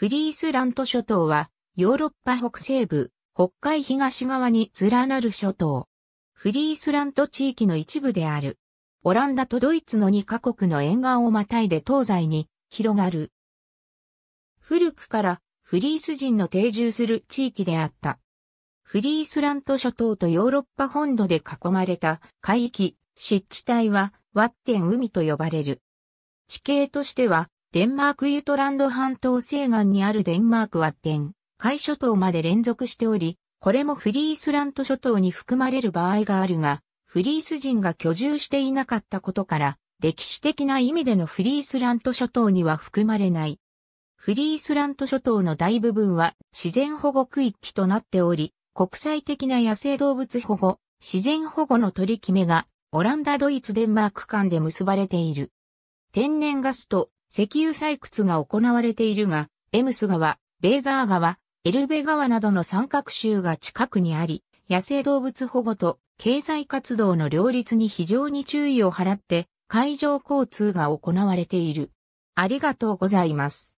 フリースラント諸島は、ヨーロッパ北西部、北海東側に連なる諸島。フリースラント地域の一部である。オランダとドイツの2カ国の沿岸をまたいで東西に広がる。古くからフリース人の定住する地域であった。フリースラント諸島とヨーロッパ本土で囲まれた海域、湿地帯はワッテン海と呼ばれる。地形としてはデンマークユトランド半島西岸にあるデンマークは天、海諸島まで連続しており、これもフリースラント諸島に含まれる場合があるが、フリース人が居住していなかったことから、歴史的な意味でのフリースラント諸島には含まれない。フリースラント諸島の大部分は自然保護区域となっており、国際的な野生動物保護、自然保護の取り決めが、オランダ、ドイツ、デンマーク間で結ばれている。天然ガスと石油採掘が行われているが、エムス川、ベーザー川、エルベ川などの三角州が近くにあり、野生動物保護と経済活動の両立に非常に注意を払って、海上交通が行われている。ありがとうございます。